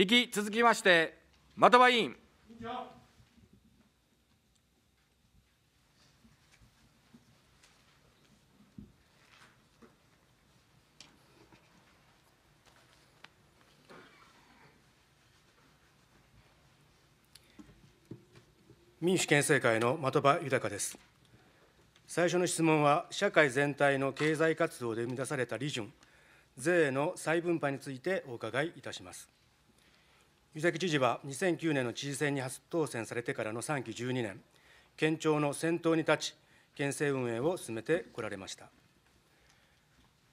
引き続きまして、的場委員。民主憲政会の的場豊です。最初の質問は、社会全体の経済活動で生み出された利潤、税の再分配についてお伺いいたします。湯崎知事は2009年の知事選に初当選されてからの3期12年、県庁の先頭に立ち、県政運営を進めてこられました。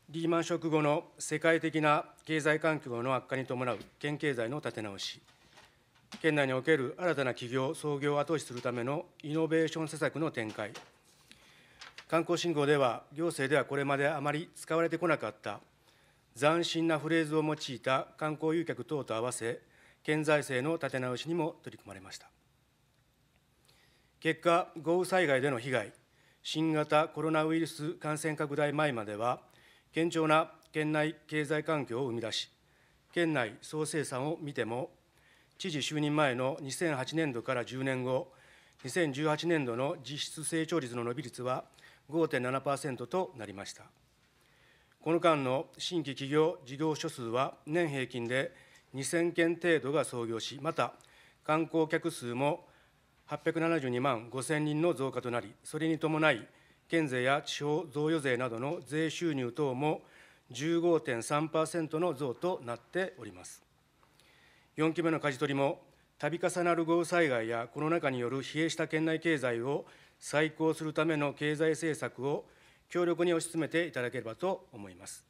リーマンショック後の世界的な経済環境の悪化に伴う県経済の立て直し、県内における新たな企業創業を後押しするためのイノベーション施策の展開、観光振興では行政ではこれまであまり使われてこなかった斬新なフレーズを用いた観光誘客等と合わせ、県財政の立て直しにも取り組まれました結果豪雨災害での被害新型コロナウイルス感染拡大前までは堅調な県内経済環境を生み出し県内総生産を見ても知事就任前の2008年度から10年後2018年度の実質成長率の伸び率は5.7%となりましたこの間の新規企業事業所数は年平均で2000件程度が創業し、また観光客数も872万5000人の増加となり、それに伴い、県税や地方贈与税などの税収入等も15.3%の増となっております。4期目の舵取りも、度重なる豪雨災害やコロナ禍による疲弊した県内経済を再興するための経済政策を強力に推し進めていただければと思います。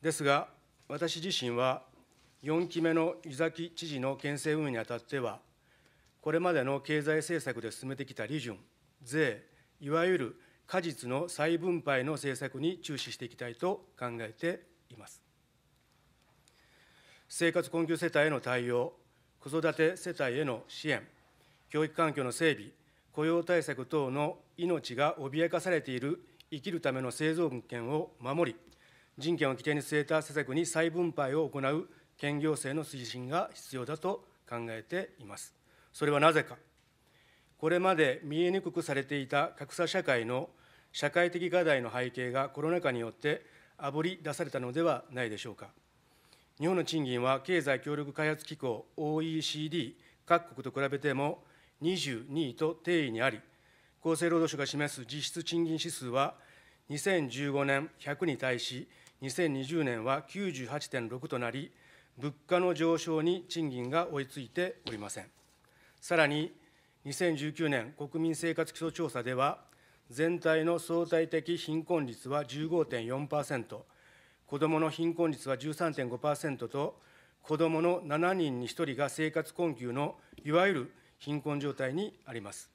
ですが、私自身は4期目の湯崎知事の県政運営にあたっては、これまでの経済政策で進めてきた利潤、税、いわゆる果実の再分配の政策に注視していきたいと考えています。生活困窮世帯への対応、子育て世帯への支援、教育環境の整備、雇用対策等の命が脅かされている生きるための生存権を守り、人権を規定に据えた施策に再分配を行う県行政の推進が必要だと考えています。それはなぜか、これまで見えにくくされていた格差社会の社会的課題の背景がコロナ禍によってあぶり出されたのではないでしょうか。日本の賃金は経済協力開発機構 OECD 各国と比べても22位と低位にあり、厚生労働省が示す実質賃金指数は2015年100に対し2020年は98.6となり物価の上昇に賃金が追いついておりません。さらに、2019年国民生活基礎調査では、全体の相対的貧困率は15.4%、子どもの貧困率は13.5%と、子どもの7人に1人が生活困窮のいわゆる貧困状態にあります。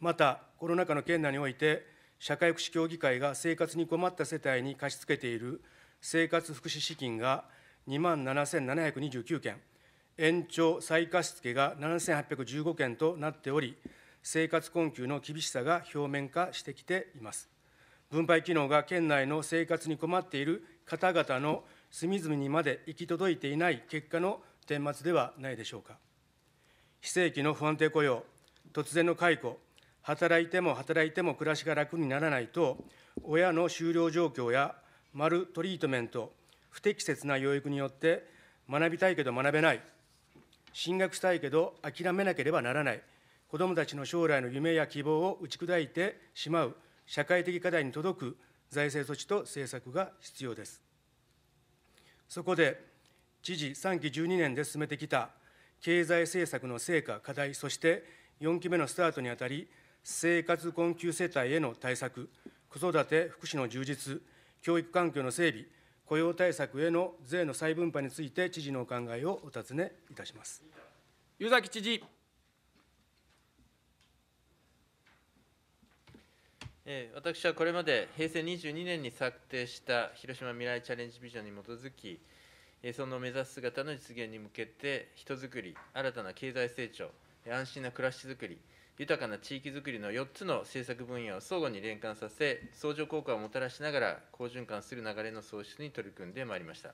また、コロナ禍の県内において、社会福祉協議会が生活に困った世帯に貸し付けている生活福祉資金が、2万7729件、延長再貸付が7815件となっており、生活困窮の厳しさが表面化してきています。分配機能が県内の生活に困っている方々の隅々にまで行き届いていない結果の顛末ではないでしょうか。非正規の不安定雇用、突然の解雇、働いても働いても暮らしが楽にならないと、親の就労状況やマルトリートメント、不適切な養育によって学びたいけど学べない進学したいけど諦めなければならない子どもたちの将来の夢や希望を打ち砕いてしまう社会的課題に届く財政措置と政策が必要ですそこで知事3期12年で進めてきた経済政策の成果課題そして4期目のスタートにあたり生活困窮世帯への対策子育て福祉の充実教育環境の整備雇用対策への税の再分配について、知事のお考えをお尋ねいたします。湯崎知事。私はこれまで平成22年に策定した広島未来チャレンジビジョンに基づき、その目指す姿の実現に向けて、人づくり、新たな経済成長、安心な暮らしづくり、豊かな地域づくりの4つの政策分野を相互に連関させ、相乗効果をもたらしながら、好循環する流れの創出に取り組んでまいりました。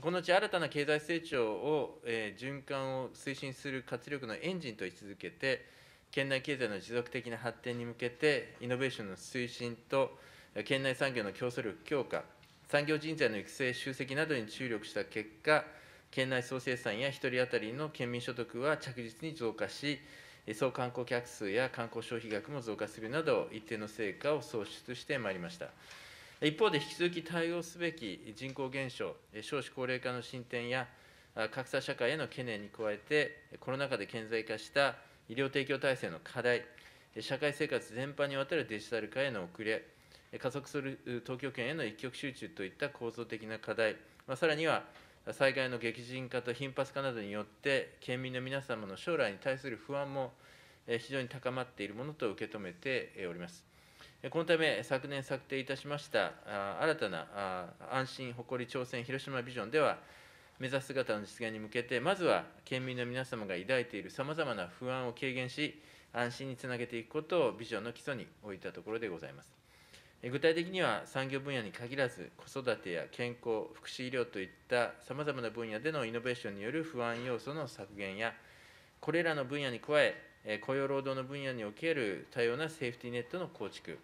このうち新たな経済成長を、えー、循環を推進する活力のエンジンと位置づけて、県内経済の持続的な発展に向けて、イノベーションの推進と、県内産業の競争力強化、産業人材の育成、集積などに注力した結果、県内総生産や1人当たりの県民所得は着実に増加し、総観光客数や観光消費額も増加するなど、一定の成果を創出してまいりました。一方で、引き続き対応すべき人口減少、少子高齢化の進展や、格差社会への懸念に加えて、コロナ禍で顕在化した医療提供体制の課題、社会生活全般にわたるデジタル化への遅れ、加速する東京圏への一極集中といった構造的な課題、まあ、さらには、災害の激甚化と頻発化などによって県民の皆様の将来に対する不安も非常に高まっているものと受け止めております。このため、昨年策定いたしました新たな安心・誇り挑戦広島ビジョンでは、目指す姿の実現に向けて、まずは県民の皆様が抱いているさまざまな不安を軽減し、安心につなげていくことをビジョンの基礎に置いたところでございます。具体的には産業分野に限らず子育てや健康福祉医療といったさまざまな分野でのイノベーションによる不安要素の削減やこれらの分野に加え雇用労働の分野における多様なセーフティーネットの構築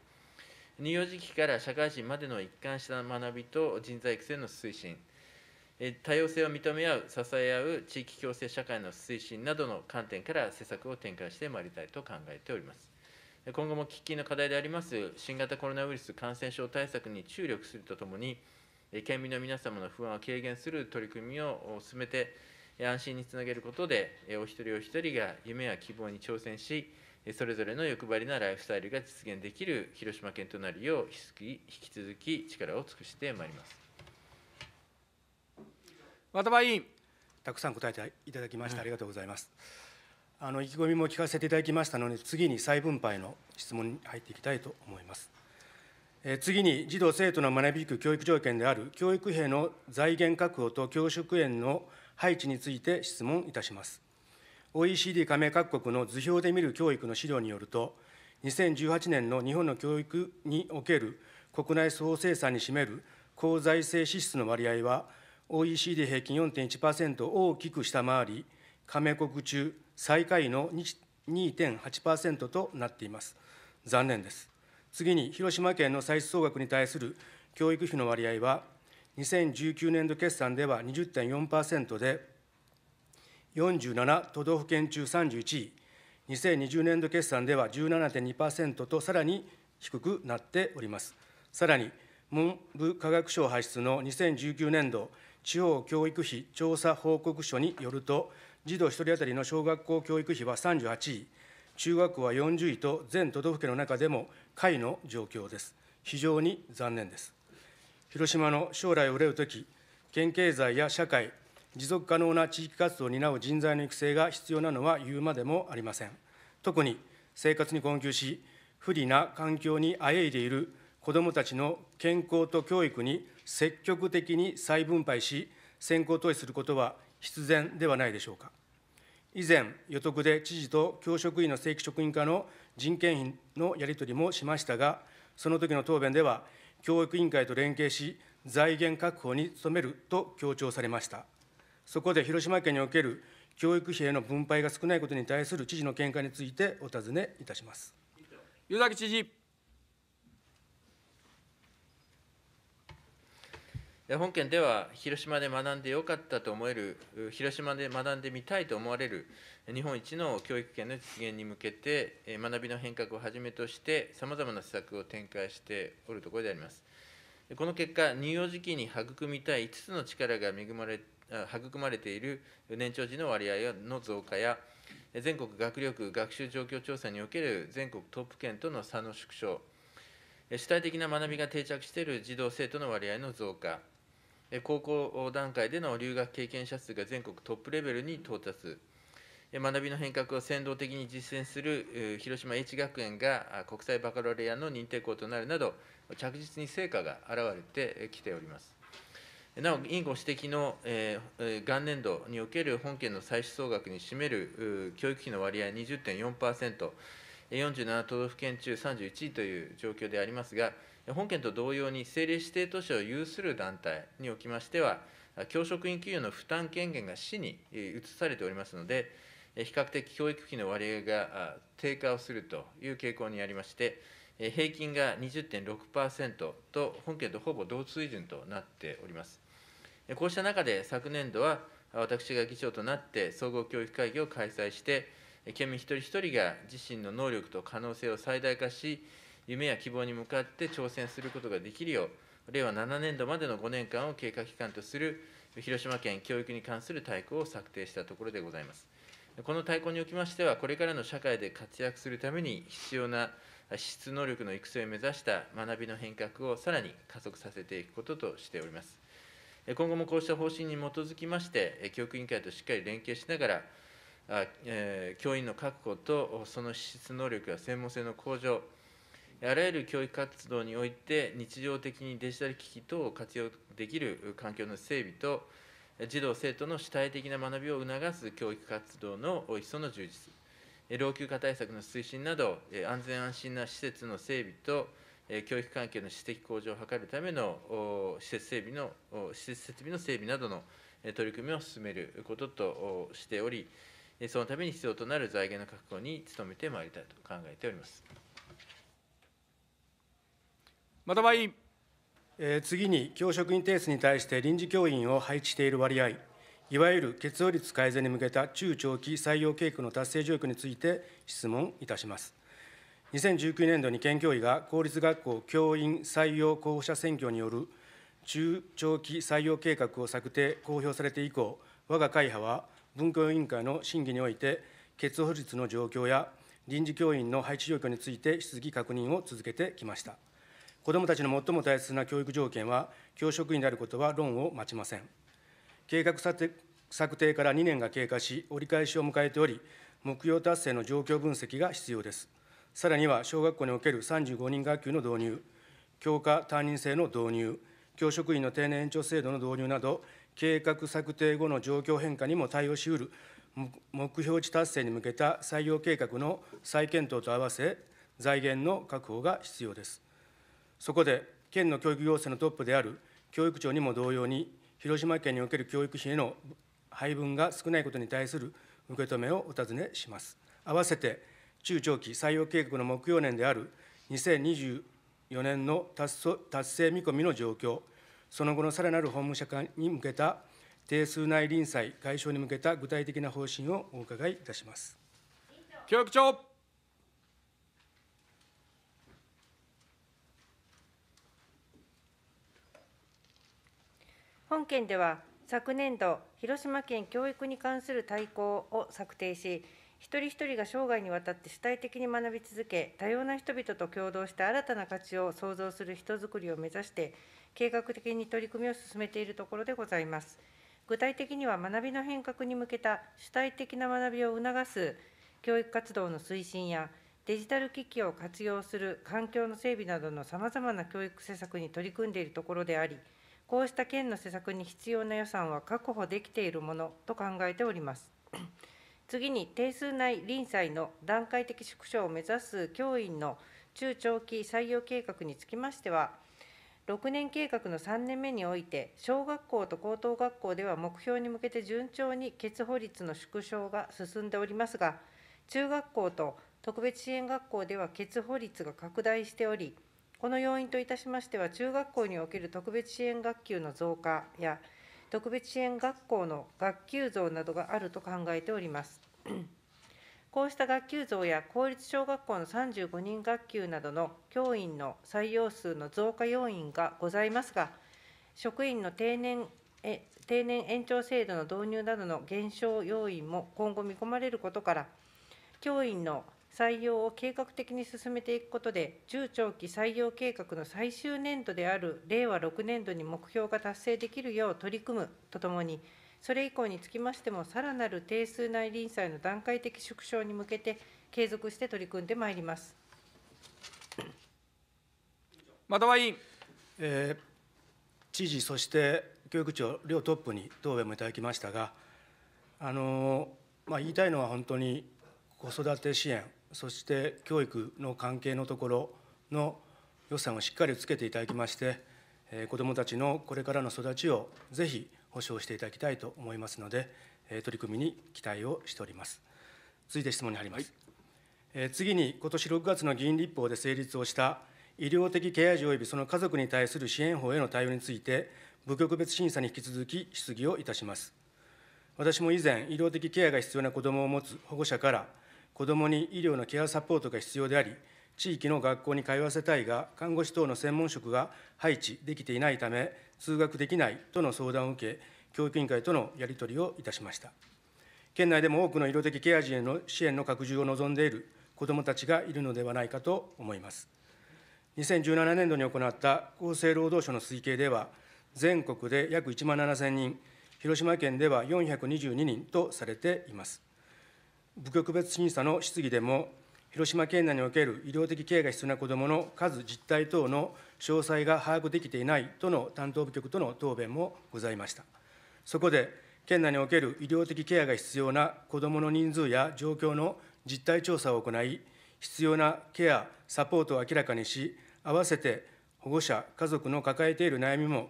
乳幼児期から社会人までの一貫した学びと人材育成の推進多様性を認め合う支え合う地域共生社会の推進などの観点から施策を展開してまいりたいと考えております今後も喫緊の課題であります新型コロナウイルス感染症対策に注力するとともに、県民の皆様の不安を軽減する取り組みを進めて、安心につなげることで、お一人お一人が夢や希望に挑戦し、それぞれの欲張りなライフスタイルが実現できる広島県となるよう、引き続き力を尽くしてまいります渡場委員、たくさん答えていただきまして、ありがとうございます。あの意気込みも聞かせていただきましたので、次に再分配の質問に入っていきたいと思います。え次に、児童・生徒の学び行く教育条件である教育費の財源確保と教職員の配置について質問いたします。OECD 加盟各国の図表で見る教育の資料によると、2018年の日本の教育における国内総生産に占める公財政支出の割合は、OECD 平均4.1%を大きく下回り、加盟国中、最下位の2.8%となっています。残念です。次に、広島県の歳出総額に対する教育費の割合は、2019年度決算では20.4%で、47都道府県中31位、2020年度決算では17.2%とさらに低くなっております。さらに、文部科学省発出の2019年度地方教育費調査報告書によると、児童1人当たりの小学校教育費は38位、中学校は40位と、全都道府県の中でも下位の状況です。非常に残念です。広島の将来を憂うとき、県経済や社会、持続可能な地域活動を担う人材の育成が必要なのは言うまでもありません。特に生活に困窮し、不利な環境にあえいでいる子どもたちの健康と教育に積極的に再分配し、先行投資することは必然ではないでしょうか。以前、与徳で知事と教職員の正規職員課の人件費のやり取りもしましたが、その時の答弁では、教育委員会と連携し、財源確保に努めると強調されました。そこで広島県における教育費への分配が少ないことに対する知事の見解についてお尋ねいたします。湯崎知事本県では広島で学んでよかったと思える、広島で学んでみたいと思われる日本一の教育圏の実現に向けて、学びの変革をはじめとして、さまざまな施策を展開しておるところであります。この結果、乳幼児期に育みたい5つの力が恵まれ育まれている年長児の割合の増加や、全国学力学習状況調査における全国トップ県との差の縮小、主体的な学びが定着している児童・生徒の割合の増加、高校段階での留学経験者数が全国トップレベルに到達学びの変革を先導的に実践する広島 H 学園が国際バカロレアの認定校となるなど着実に成果が現れてきておりますなお委員ご指摘の、え元年度における本県の歳出総額に占める教育費の割合20.4% 47都道府県中31位という状況でありますが、本件と同様に政令指定都市を有する団体におきましては、教職員給与の負担権限が市に移されておりますので、比較的教育費の割合が低下をするという傾向にありまして、平均が20.6%と、本件とほぼ同水準となっております。こうした中で、昨年度は私が議長となって、総合教育会議を開催して、県民一人一人が自身の能力と可能性を最大化し、夢や希望に向かって挑戦することができるよう令和7年度までの5年間を経過期間とする広島県教育に関する大綱を策定したところでございます。この大綱におきましては、これからの社会で活躍するために必要な資質能力の育成を目指した学びの変革をさらに加速させていくこととしております。今後もこうした方針に基づきまして、教育委員会としっかり連携しながら、教員の確保とその資質能力や専門性の向上、あらゆる教育活動において日常的にデジタル機器等を活用できる環境の整備と児童生徒の主体的な学びを促す教育活動の一層の充実老朽化対策の推進など安全安心な施設の整備と教育環境の質的向上を図るための施設整備の施設設備の整備などの取り組みを進めることとしておりそのために必要となる財源の確保に努めてまいりたいと考えております。また場合、えー、次に教職員定数に対して臨時教員を配置している割合、いわゆる結合率改善に向けた中長期採用計画の達成状況について質問いたします。2019年度に県教委が公立学校教員採用候補者選挙による中長期採用計画を策定・公表されて以降、我が会派は文教委員会の審議において、欠合率の状況や臨時教員の配置状況について質疑確認を続けてきました。子どもたちの最も大切な教育条件は、教職員であることは論を待ちません。計画策定から2年が経過し、折り返しを迎えており、目標達成の状況分析が必要です。さらには、小学校における35人学級の導入、教科担任制の導入、教職員の定年延長制度の導入など、計画策定後の状況変化にも対応しうる目標値達成に向けた採用計画の再検討と合わせ、財源の確保が必要です。そこで県の教育行政のトップである教育庁にも同様に広島県における教育費への配分が少ないことに対する受け止めをお尋ねします。併せて中長期採用計画の目標年である2024年の達成見込みの状況、その後のさらなる法務者化に向けた定数内臨済解消に向けた具体的な方針をお伺いいたします。教育長本県では昨年度広島県教育に関する大綱を策定し一人一人が生涯にわたって主体的に学び続け多様な人々と共同して新たな価値を創造する人づくりを目指して計画的に取り組みを進めているところでございます具体的には学びの変革に向けた主体的な学びを促す教育活動の推進やデジタル機器を活用する環境の整備などのさまざまな教育施策に取り組んでいるところでありこうした県の施策に必要な予算は確保できているものと考えております。次に、定数内臨済の段階的縮小を目指す教員の中長期採用計画につきましては、6年計画の3年目において、小学校と高等学校では目標に向けて順調に欠保率の縮小が進んでおりますが、中学校と特別支援学校では欠保率が拡大しており、この要因といたしましては、中学校における特別支援学級の増加や、特別支援学校の学級増などがあると考えております。こうした学級増や公立小学校の35人学級などの教員の採用数の増加要因がございますが、職員の定年え定年延長制度の導入などの減少要因も今後見込まれることから、教員の採用を計画的に進めていくことで、中長期採用計画の最終年度である令和6年度に目標が達成できるよう取り組むとともに、それ以降につきましても、さらなる定数内臨債の段階的縮小に向けて、継続して取り組んでまいります。的委員、えー、知事、そして教育長、両トップに答弁もいただきましたが、あのまあ、言いたいのは本当に子育て支援、そして教育の関係のところの予算をしっかりつけていただきまして、え子どもたちのこれからの育ちをぜひ保障していただきたいと思いますので、え取り組みに期待をしております。続いて質問に入ります。はい、次に、今年6月の議員立法で成立をした医療的ケア児及びその家族に対する支援法への対応について、部局別審査に引き続き質疑をいたします。私も以前、医療的ケアが必要な子どもを持つ保護者から、子どもに医療のケアサポートが必要であり、地域の学校に通わせたいが、看護師等の専門職が配置できていないため、通学できないとの相談を受け、教育委員会とのやり取りをいたしました。県内でも多くの医療的ケア児への支援の拡充を望んでいる子どもたちがいるのではないかと思います。2017年度に行った厚生労働省の推計では、全国で約1万7000人、広島県では422人とされています。部局別審査の質疑でも、広島県内における医療的ケアが必要な子どもの数、実態等の詳細が把握できていないとの担当部局との答弁もございました。そこで、県内における医療的ケアが必要な子どもの人数や状況の実態調査を行い、必要なケア、サポートを明らかにし、併せて保護者、家族の抱えている悩みも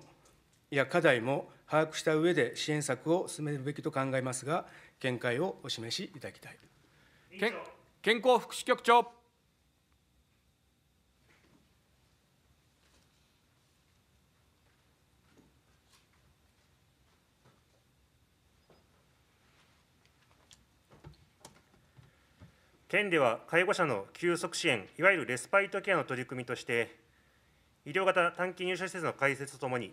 や課題も把握した上で支援策を進めるべきと考えますが、見解をお示しいただきたい。健健康福祉局長。県では介護者の休息支援、いわゆるレスパイトケアの取り組みとして、医療型短期入所施設の開設とともに、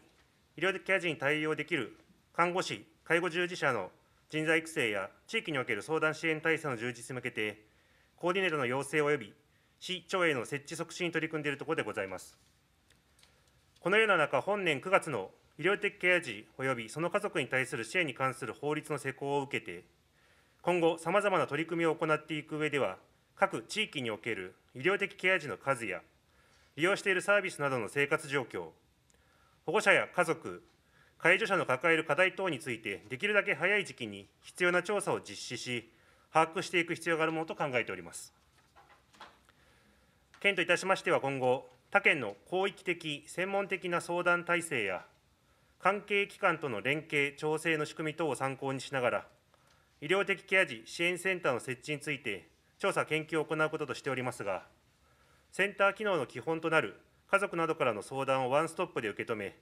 医療ケア児に対応できる看護師、介護従事者の人材育成や地域における相談支援体制の充実に向けて、コーディネートの要請及び市庁への設置促進に取り組んでいるところでございます。このような中、本年9月の医療的ケア児及びその家族に対する支援に関する法律の施行を受けて、今後、さまざまな取り組みを行っていく上では、各地域における医療的ケア児の数や、利用しているサービスなどの生活状況、保護者や家族、介助者の抱える課題等について、できるだけ早い時期に必要な調査を実施し、把握していく必要があるものと考えております。県といたしましては今後、他県の広域的、専門的な相談体制や、関係機関との連携・調整の仕組み等を参考にしながら、医療的ケア児支援センターの設置について、調査・研究を行うこととしておりますが、センター機能の基本となる家族などからの相談をワンストップで受け止め、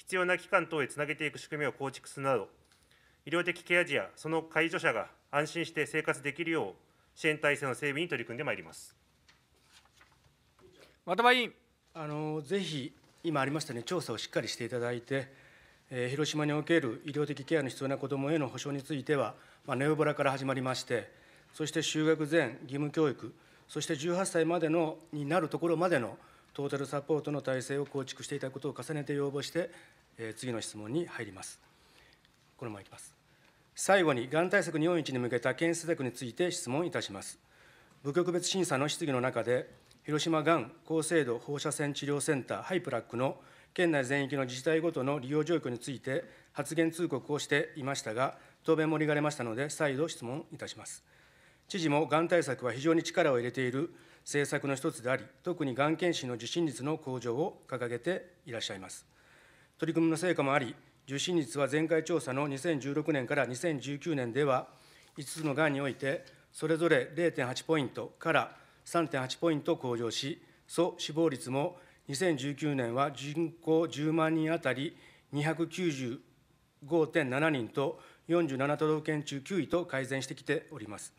必要な機関等へつなげていく仕組みを構築するなど、医療的ケア児やその介助者が安心して生活できるよう、支援体制の整備に取り組んでまいります渡場委員あの。ぜひ、今ありましたね、調査をしっかりしていただいて、えー、広島における医療的ケアの必要な子どもへの保障については、まあ、ネオボラから始まりまして、そして就学前、義務教育、そして18歳までのになるところまでのトータルサポートの体制を構築していたことを重ねて要望して、えー、次の質問に入ります。このままいきます。最後に、がん対策日本一に向けた検出策について質問いたします。部局別審査の質疑の中で、広島がん高精度放射線治療センター、ハイプラックの県内全域の自治体ごとの利用状況について発言通告をしていましたが、答弁もりがれましたので、再度質問いたします。知事もがん対策は非常に力を入れている政策の一つであり、特にがん検診の受診率の向上を掲げていらっしゃいます。取り組みの成果もあり、受診率は前回調査の2016年から2019年では、5つのがんにおいて、それぞれ0.8ポイントから3.8ポイント向上し、総死亡率も2019年は人口10万人当たり295.7人と47都道府県中9位と改善してきております。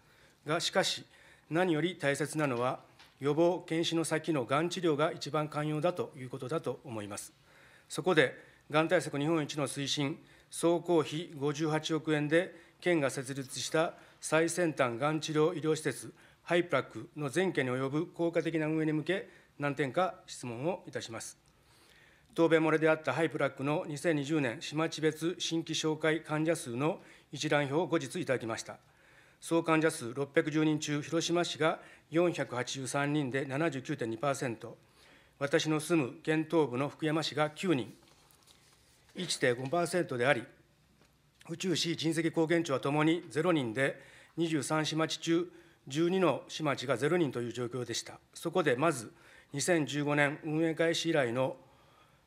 がしかし何より大切なのは予防・検視の先のがん治療が一番肝要だということだと思います。そこで、がん対策日本一の推進、総工費58億円で県が設立した最先端がん治療医療施設、ハイプラックの全県に及ぶ効果的な運営に向け、何点か質問をいたします。答弁漏れであったハイプラックの2020年島地別新規紹介患者数の一覧表を後日いただきました。総患者数610人中、広島市が483人で79.2%、私の住む県東部の福山市が9人、1.5%であり、府中市人石高原町はともに0人で、23市町中12の市町が0人という状況でした。そこでまず、2015年運営開始以来の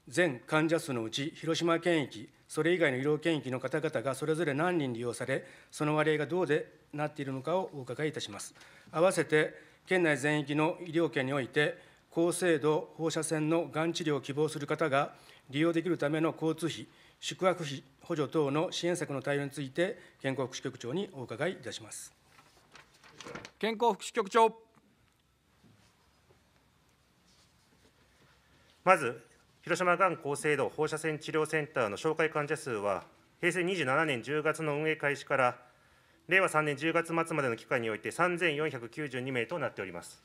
全患者数のうち、広島県域、それ以外の医療圏域の方々がそれぞれ何人利用され、その割合がどうでなっているのかをお伺いいたします。合わせて、県内全域の医療圏において、高精度放射線のがん治療を希望する方が利用できるための交通費、宿泊費補助等の支援策の対応について、健康福祉局長にお伺いいたします。健康福祉局長。まず、広島がん高精度放射線治療センターの紹介患者数は、平成27年10月の運営開始から令和3年10月末までの期間において3492名となっております。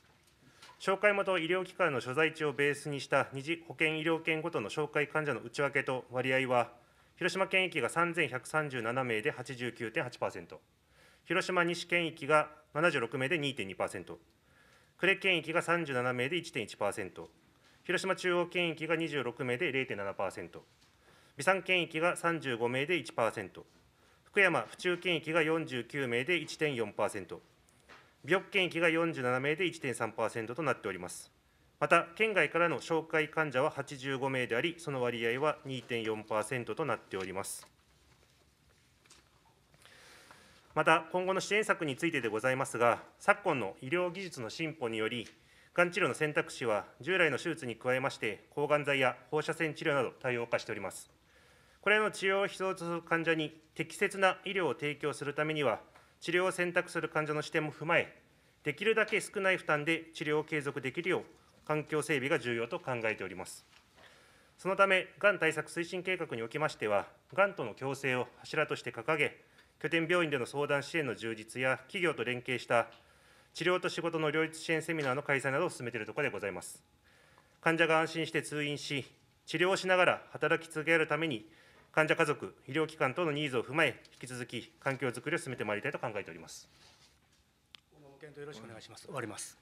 紹介元医療機関の所在地をベースにした二次保健医療圏ごとの紹介患者の内訳と割合は、広島県域が3137名で89.8%、広島西県域が76名で2.2%、呉県域が37名で1.1%、広島中央県域が26名で0.7%、美山県域が35名で1%、福山府中県域が49名で1.4%、病区県域が47名で1.3%となっております。また、県外からの紹介患者は85名であり、その割合は2.4%となっております。また、今後の支援策についてでございますが、昨今の医療技術の進歩により、がん治療の選択肢は従来の手術に加えまして、抗がん剤や放射線治療など多様化しております。これの治療を必要とする患者に適切な医療を提供するためには、治療を選択する患者の視点も踏まえ、できるだけ少ない負担で治療を継続できるよう、環境整備が重要と考えております。そのため、がん対策推進計画におきましては、がんとの共生を柱として掲げ、拠点病院での相談支援の充実や、企業と連携した治療と仕事の両立支援セミナーの開催などを進めているところでございます。患者が安心して通院し、治療をしながら働き続けるために、患者家族、医療機関等のニーズを踏まえ、引き続き環境づくりを進めてまいりたいと考えております。よろしくお願いします。終わります。